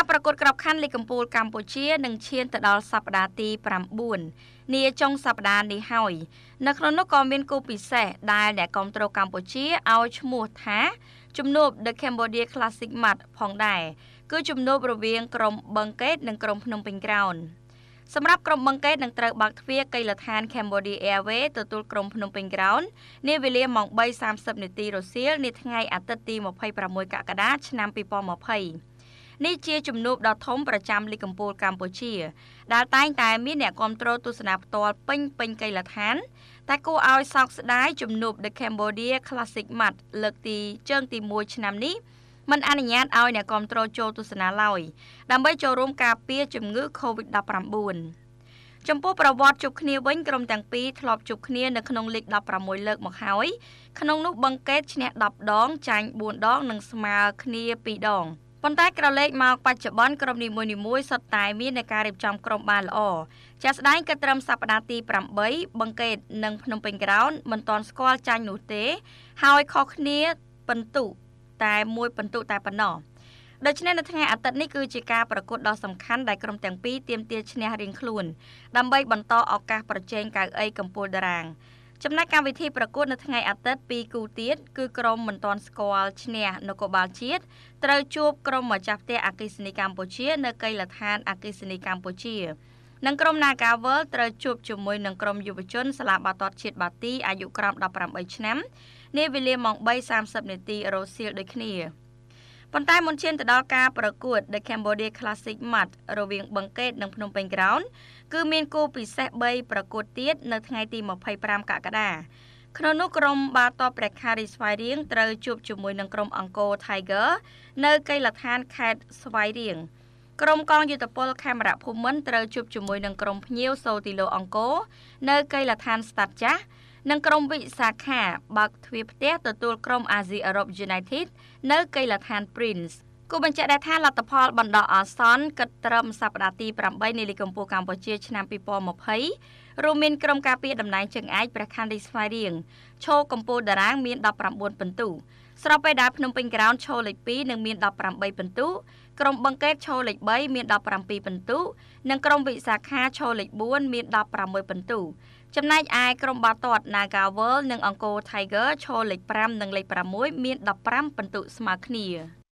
ការប្រកួតក្របខ័ណ្ឌលីគកំពូលកម្ពុជានឹងឈានទៅដល់សប្តាហ៍ទី9នាចុងសប្តាហ៍នេះហើយនៅក្នុងនោះក៏មានគូពិសេសដែលអ្នកគាំទ្រកម្ពុជាឲ្យឈ្មោះថាជំនួប The Cambodia Classic Match ផងដែរគឺជំនួបរវាងក្រុមបឹងកេតនិងក្រុមភ្នំពេញក្រោនសម្រាប់ក្រុមបឹងកេតនឹងត្រូវបើកទ្វារកីឡដ្ឋាន Cambodia Airways ទទួលក្រុមភ្នំពេញក្រោននាវេលាម៉ោង3:30នាទីរសៀលនាថ្ងៃអាទិត្យទី26កក្កដាឆ្នាំ2020នេះជាជំនួបដ៏ធំប្រចាំលីគកំពូលកម្ពុជាដែលតែងតែមានអ្នកគ្រប់គ្រងទស្សនៈផ្ទាល់ពេញពេញកីឡាឋាន តែគួរឲ្យសោកស្ដាយជំនួប The Cambodia Classic Match លើកទីជើងទី1ឆ្នាំនេះមិនអនុញ្ញាតឲ្យ អ្នកគ្រប់គ្រងចូលទស្សនាឡើយដើម្បីចូលរួមការពារជំងឺ COVID-19 ចំពោះប្រវត្តិជប់គ្នាវិញក្រុមទាំងពីរធ្លាប់ជប់គ្នានៅក្នុងលីក16លើកមកហើយក្នុង នោះបឹងកេតឈ្នះ10ដងចាញ់4ដង និងស្មើគ្នា2ដង។ប៉ុន្តែក្រឡេកមកបច្ចុប្បន្នក្រុមនីមួយៗសុទ្ធតែមាននៃការរៀបចំក្រុមបានល្អជាក់ស្ដែងគឺត្រឹមសប្តាហ៍ទី8បឹងកេតនិងភ្នំពេញក្រោនមិនទាន់ស្គាល់ចាញ់នោះទេ ហើយខុសគ្នាពិន្ទុតែមួយពិន្ទុតែប៉ុណ្ណោះដូច្នេះនៅថ្ងៃអាទិត្យនេះគឺជាការប្រកួតដ៏សំខាន់ដែលក្រុមទាំងពីរទាមទារឈ្នះរៀងខ្លួនដើម្បីបន្តឱកាសប្រជែងកៅអីកំពូលតារាងចំណែកកម្មវិធីប្រកួតនៅថ្ងៃអាទិត្យ2គូទៀតគឺក្រុមមិនទាន់ស្គាល់ឈ្នះនគរបាលជាតិត្រូវជួបក្រុមម្ចាស់ផ្ទះអគិសនីកម្ពុជានៅកីឡដ្ឋានអគិសនីកម្ពុជានិងក្រុម Naga World ត្រូវជួបជាមួយនឹងក្រុមយុវជនសាលាបាតតជាតិបាទីអាយុក្រោម18ឆ្នាំនាវេលាម៉ោង3:30នាទីរសៀលដូចគ្នាប៉ុន្តែមុនឈានទៅដល់ការប្រកួត The Cambodia Classic Match រវាងបឹងកេតនិងភ្នំពេញក្រោនគឺមានគោពិសេស3ប្រកួតទៀតនៅថ្ងៃទី25កក្កដាក្នុងនោះក្រុមបាល់ទាត់ព្រះខារីស្វាយរៀងត្រូវជួបជាមួយនឹងក្រុមអង្គរ Tiger នៅកីឡដ្ឋានខេត្តស្វាយរៀងក្រុមកងយុទ្ធពលខេមរៈភូមិន្ទត្រូវជួបជាមួយនឹងក្រុមភ្នៀវសូទីឡូអង្គរនៅកីឡដ្ឋានស្តាត់ចាស់និងក្រុមវិសាខាបើកទ្វារផ្ទះទទួលក្រុមអាស៊ីអឺរ៉ុប United នៅកីឡដ្ឋាន Prince គូបញ្ជាក់ដែរថាលទ្ធផលបណ្ដោះអាសន្នគិតត្រឹមសប្តាហ៍ទី8នៃលីគកម្ពុជាកម្ពុជាឆ្នាំ2020រួមមានក្រុមការពារតំណែងជើងឯកព្រះខណ្ឌរីស្វាយរៀងឈរកម្ពុជាតារាង មាន19ពិន្ទុស្របពេលដែលភ្នំពេញក្រោនឈរលេខ2និងមាន18ពិន្ទុក្រុមបឹងកេតឈរលេខ3មាន17ពិន្ទុនិងក្រុមវិសាខាឈរលេខ4មាន16ពិន្ទុចំណែកឯក្រុមបាល់ទាត់ Nagawal និង Angkor Tiger ឈរលេខ5និងលេខ6មាន15ពិន្ទុស្មើគ្នា។